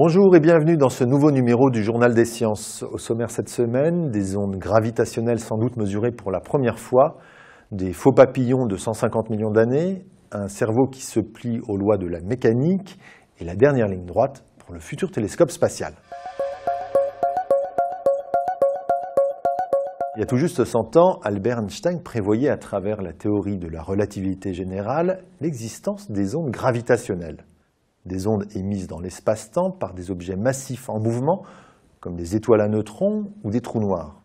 Bonjour et bienvenue dans ce nouveau numéro du Journal des sciences. Au sommaire cette semaine, des ondes gravitationnelles sans doute mesurées pour la première fois, des faux papillons de 150 millions d'années, un cerveau qui se plie aux lois de la mécanique et la dernière ligne droite pour le futur télescope spatial. Il y a tout juste 100 ans, Albert Einstein prévoyait à travers la théorie de la relativité générale l'existence des ondes gravitationnelles des ondes émises dans l'espace-temps par des objets massifs en mouvement, comme des étoiles à neutrons ou des trous noirs.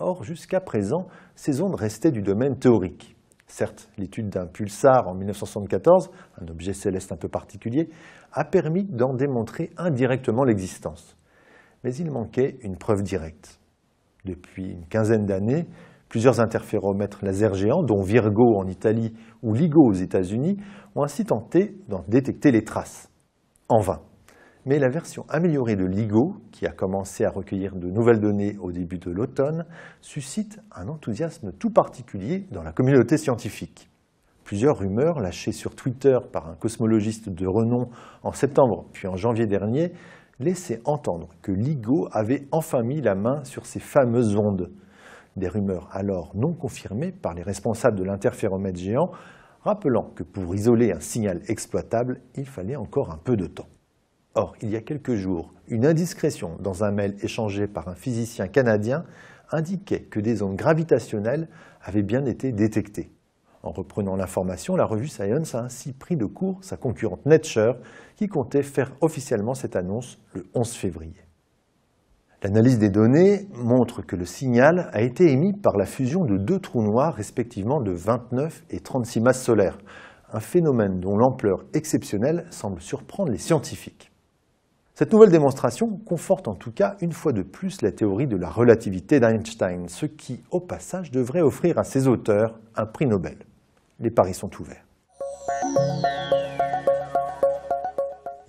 Or, jusqu'à présent, ces ondes restaient du domaine théorique. Certes, l'étude d'un pulsar en 1974, un objet céleste un peu particulier, a permis d'en démontrer indirectement l'existence. Mais il manquait une preuve directe. Depuis une quinzaine d'années, Plusieurs interféromètres laser géants, dont Virgo en Italie ou LIGO aux États-Unis, ont ainsi tenté d'en détecter les traces. En vain. Mais la version améliorée de LIGO, qui a commencé à recueillir de nouvelles données au début de l'automne, suscite un enthousiasme tout particulier dans la communauté scientifique. Plusieurs rumeurs lâchées sur Twitter par un cosmologiste de renom en septembre puis en janvier dernier laissaient entendre que LIGO avait enfin mis la main sur ces fameuses ondes, des rumeurs alors non confirmées par les responsables de l'interféromètre géant, rappelant que pour isoler un signal exploitable, il fallait encore un peu de temps. Or, il y a quelques jours, une indiscrétion dans un mail échangé par un physicien canadien indiquait que des ondes gravitationnelles avaient bien été détectées. En reprenant l'information, la revue Science a ainsi pris de court sa concurrente Nature, qui comptait faire officiellement cette annonce le 11 février. L'analyse des données montre que le signal a été émis par la fusion de deux trous noirs respectivement de 29 et 36 masses solaires, un phénomène dont l'ampleur exceptionnelle semble surprendre les scientifiques. Cette nouvelle démonstration conforte en tout cas une fois de plus la théorie de la relativité d'Einstein, ce qui, au passage, devrait offrir à ses auteurs un prix Nobel. Les paris sont ouverts.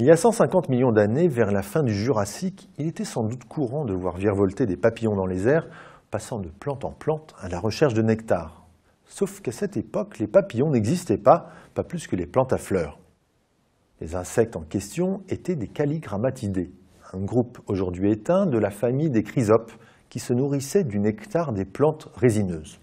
Il y a 150 millions d'années, vers la fin du Jurassique, il était sans doute courant de voir virevolter des papillons dans les airs, passant de plante en plante à la recherche de nectar. Sauf qu'à cette époque, les papillons n'existaient pas, pas plus que les plantes à fleurs. Les insectes en question étaient des caligrammatidés, un groupe aujourd'hui éteint de la famille des chrysopes, qui se nourrissaient du nectar des plantes résineuses.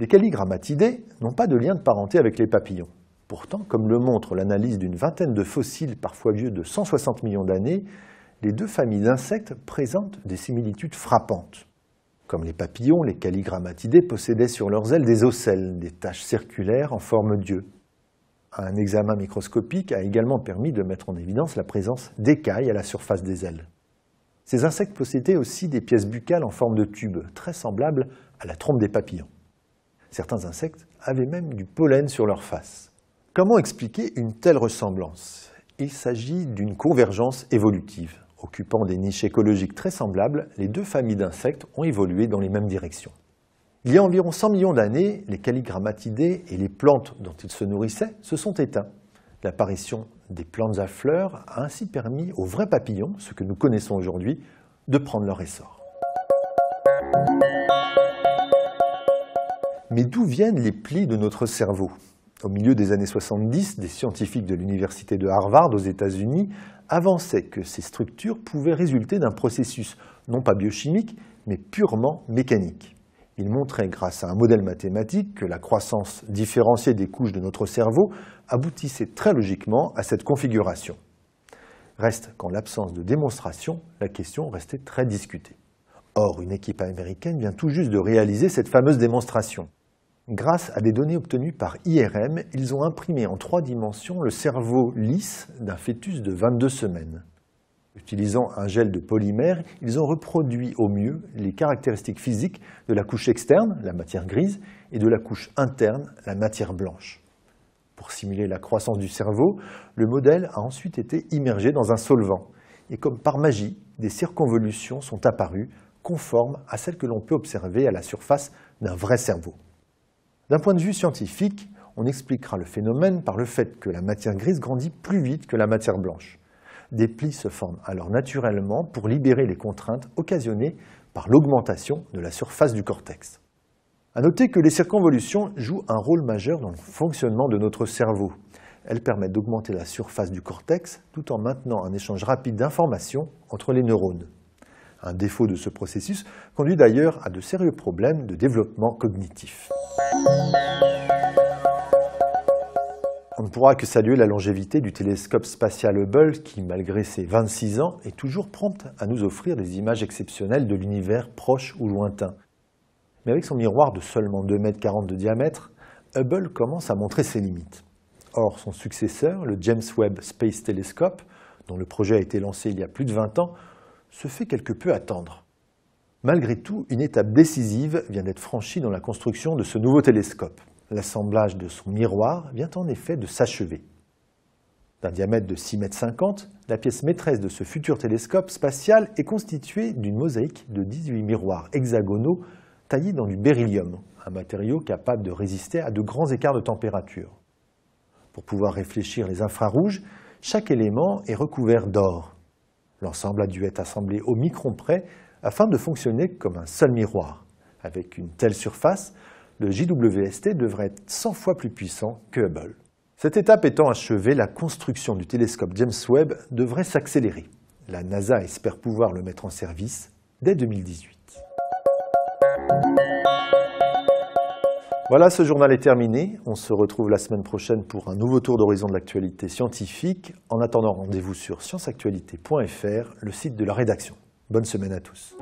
Les calligrammatidés n'ont pas de lien de parenté avec les papillons. Pourtant, comme le montre l'analyse d'une vingtaine de fossiles parfois vieux de 160 millions d'années, les deux familles d'insectes présentent des similitudes frappantes. Comme les papillons, les calligrammatidés possédaient sur leurs ailes des ocelles, des taches circulaires en forme d'yeux. Un examen microscopique a également permis de mettre en évidence la présence d'écailles à la surface des ailes. Ces insectes possédaient aussi des pièces buccales en forme de tube, très semblables à la trompe des papillons. Certains insectes avaient même du pollen sur leur face. Comment expliquer une telle ressemblance Il s'agit d'une convergence évolutive. Occupant des niches écologiques très semblables, les deux familles d'insectes ont évolué dans les mêmes directions. Il y a environ 100 millions d'années, les calligrammatidés et les plantes dont ils se nourrissaient se sont éteints. L'apparition des plantes à fleurs a ainsi permis aux vrais papillons, ce que nous connaissons aujourd'hui, de prendre leur essor. Mais d'où viennent les plis de notre cerveau au milieu des années 70, des scientifiques de l'université de Harvard aux États-Unis avançaient que ces structures pouvaient résulter d'un processus non pas biochimique, mais purement mécanique. Ils montraient grâce à un modèle mathématique que la croissance différenciée des couches de notre cerveau aboutissait très logiquement à cette configuration. Reste qu'en l'absence de démonstration, la question restait très discutée. Or, une équipe américaine vient tout juste de réaliser cette fameuse démonstration. Grâce à des données obtenues par IRM, ils ont imprimé en trois dimensions le cerveau lisse d'un fœtus de 22 semaines. Utilisant un gel de polymère, ils ont reproduit au mieux les caractéristiques physiques de la couche externe, la matière grise, et de la couche interne, la matière blanche. Pour simuler la croissance du cerveau, le modèle a ensuite été immergé dans un solvant. Et comme par magie, des circonvolutions sont apparues conformes à celles que l'on peut observer à la surface d'un vrai cerveau. D'un point de vue scientifique, on expliquera le phénomène par le fait que la matière grise grandit plus vite que la matière blanche. Des plis se forment alors naturellement pour libérer les contraintes occasionnées par l'augmentation de la surface du cortex. A noter que les circonvolutions jouent un rôle majeur dans le fonctionnement de notre cerveau. Elles permettent d'augmenter la surface du cortex tout en maintenant un échange rapide d'informations entre les neurones. Un défaut de ce processus conduit d'ailleurs à de sérieux problèmes de développement cognitif. On ne pourra que saluer la longévité du télescope spatial Hubble qui, malgré ses 26 ans, est toujours prompt à nous offrir des images exceptionnelles de l'univers proche ou lointain. Mais avec son miroir de seulement 2,40 m de diamètre, Hubble commence à montrer ses limites. Or, son successeur, le James Webb Space Telescope, dont le projet a été lancé il y a plus de 20 ans, se fait quelque peu attendre. Malgré tout, une étape décisive vient d'être franchie dans la construction de ce nouveau télescope. L'assemblage de son miroir vient en effet de s'achever. D'un diamètre de mètres m, la pièce maîtresse de ce futur télescope spatial est constituée d'une mosaïque de 18 miroirs hexagonaux taillés dans du beryllium, un matériau capable de résister à de grands écarts de température. Pour pouvoir réfléchir les infrarouges, chaque élément est recouvert d'or. L'ensemble a dû être assemblé au micron près afin de fonctionner comme un seul miroir. Avec une telle surface, le JWST devrait être 100 fois plus puissant que Hubble. Cette étape étant achevée, la construction du télescope James Webb devrait s'accélérer. La NASA espère pouvoir le mettre en service dès 2018. Voilà, ce journal est terminé. On se retrouve la semaine prochaine pour un nouveau tour d'horizon de l'actualité scientifique. En attendant, rendez-vous sur scienceactualité.fr, le site de la rédaction. Bonne semaine à tous.